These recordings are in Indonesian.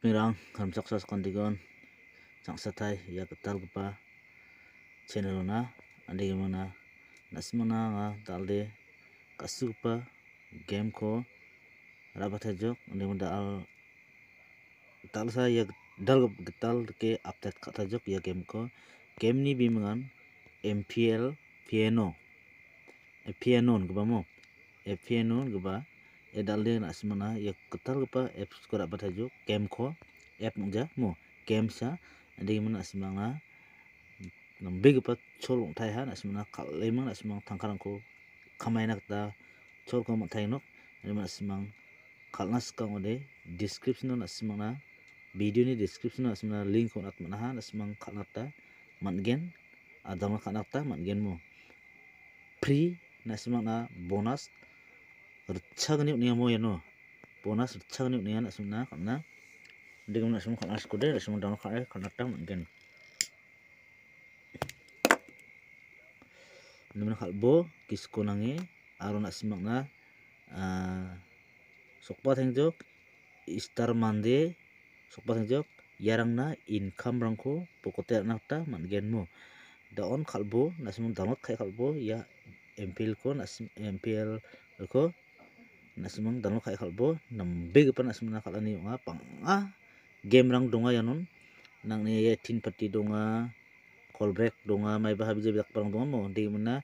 mirang kam sok sos kondigon sang satai ya ketal kepa channel na andi gimana mana nga talde kasupa game ko rabat hajok, andi muda al tal sa ya dal getal ke update kata jok ya game ko game ni bimangan MPL piano piano gba mo piano gba edalden asmana ya ketal apa app skor apa saja cam ko app enggak mau cam sa ada gimana asmana nambah apa colong tayhan asmana kalau emang asmang ko kamera nak ta col ko mau tayno ada mana asmang kalau nas kang ode deskripsi video ini description nana asmana link ko nat mana han ta mantgen ada ah, mana kalau ta mantgen mau free nasi mana bonus rchagni unia moyano pona rchagni unia nasumna kamna digum nasum khana skude nasum down khae khana tam again namun khalbo kisko nange aro nasimakna sokpa thengjok istar mande sokpa yarang na income rangko pokote nakta mangen mo daon kalbo, khalbo nasim download khai kalbo, ya empil ko nasim empil ko nasimang tanlo kai kalbo nam big pan nakala niyo nga pang a ah, game rang donga ah, yanon nang ni ye ya, tin pati donga ah, call back donga mai ba habi jak parang donga mo di na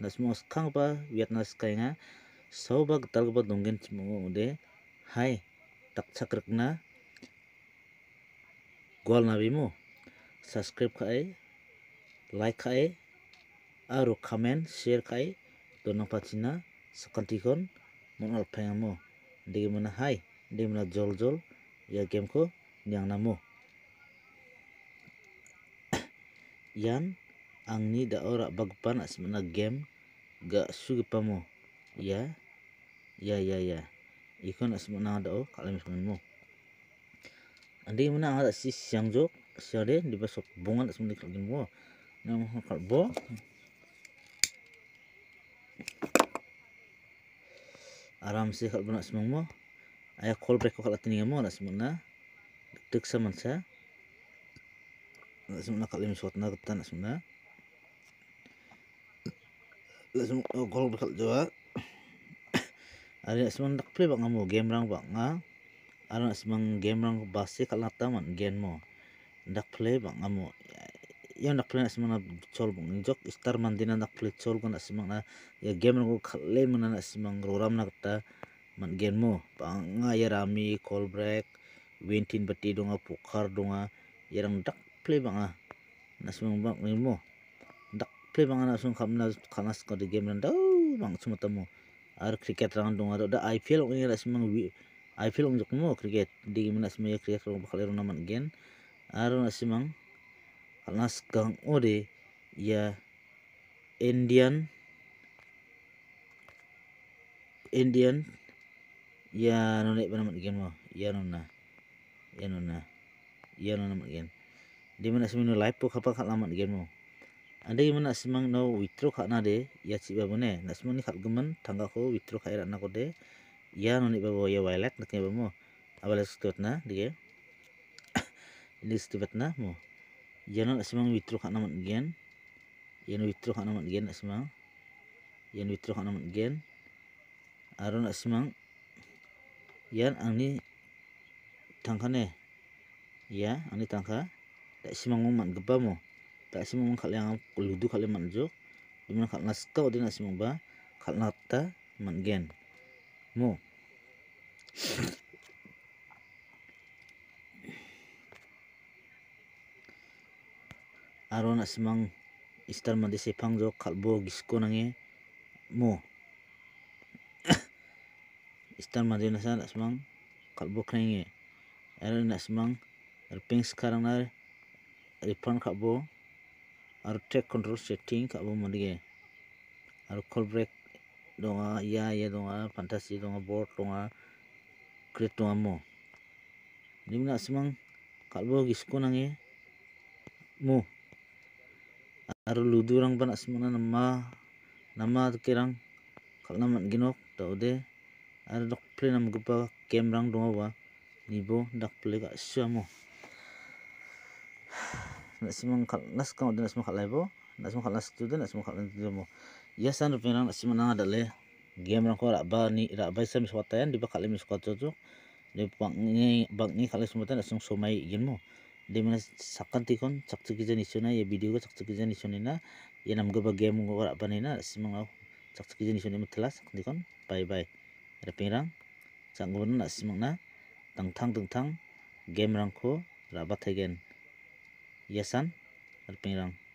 nasimang skang pa vietnam skai nga sau ba tal ba chimo de hai tak na gwal na bimo subscribe kai like kai aro comment share kai donang patina sekantikon mun orphainga mo digi mana hai digi jol jol ya game ko nyangna mo yan angni da ora bagpan asmana game ga suka pamo ya ya ya ya ikon asmana da o kalam mo andi mana ada si siang jok siare di besok bungan asmana kalgin mo nam kalbo aram sih kalau nak semua ayah call break kalau kat tinggal nak semua na tuk sama saya nak semua kat lima suatu na kita nak semua nak semua call break kalau jawab ada nak semua nak play bang kamu game rang bang ha ada nak semua game rang basi kalau nak taman game mo nak play bang kamu yang nak play nak simang na chol bong injok star mandina nak play chol ko nak simang na ya game ko khalle mana nak simang roram nak ta man game mo panga ya rami call break wintin bati donga pukar donga yarang dak play ah, nak simang bang ni mo dak play bang nak sung khamna khanas kau di game nan dau oh, bang sumata temu, ar cricket rang donga da IPL orang ya simang IPL ko jok mo cricket di mana simang ya cricket orang bakal ro naman gen ar nak Anas Gang Ore ya Indian Indian ya nona iba naman igen mo ya nona ya nona ya nona naman di mana seminu live kapal kapag kalaman igen mo anda gimana semang no withdraw kak nade ya ciba ne na semang ni kak gemen tangga ko withdraw kak nakode, ya nona iba ya wallet nakin iba mo abalas na dige ini situ na mo Yan na simang witro ka naman gen Yan witro ka naman gen na simang. Yan witro ka naman gen Aron na Yan ang ni tangka ne. Ya, ang ni tangka. Tak simang umat geba mo. Tak simang kalang kuludu kalang manjok. Dimana kal naskau dia nak simang ba. Kal nata man again. Mo. aro istar star mande sepangjak kalbo gisko nange mo istar mande nasa nasimang kalbo krange aro nasimang pink sekarang na refund kalbo aro track control setting kalbo mandige aro call break donga ya ya donga fantasi donga board donga create donga mo nimna simang kalbo gisko nange mo Aru ludu rang ban asmana nama nama kerang kalna aru dok aro dokple gupa kem rang dong awa nibo dakple ka syamo mang kal nas kang odan nasimang kalai bo nasimang kal nas tudan nasimang kal nas tudan mo ya san rupinang nasimang ada le game rang ko rakba ni rakba isam swatayan di bakal imis kwatoto di bangi bangi kalai sumutan nasung somai yin mo dimana sakan tikon cak cak ya video cak cak kita ya nam gue bagi emang gue apa nih nah semang aku telas sakan tikon bye bye ada pingrang cak gue nih nah semang nah tang tang tang tang game rangko rabat again yesan ada pingrang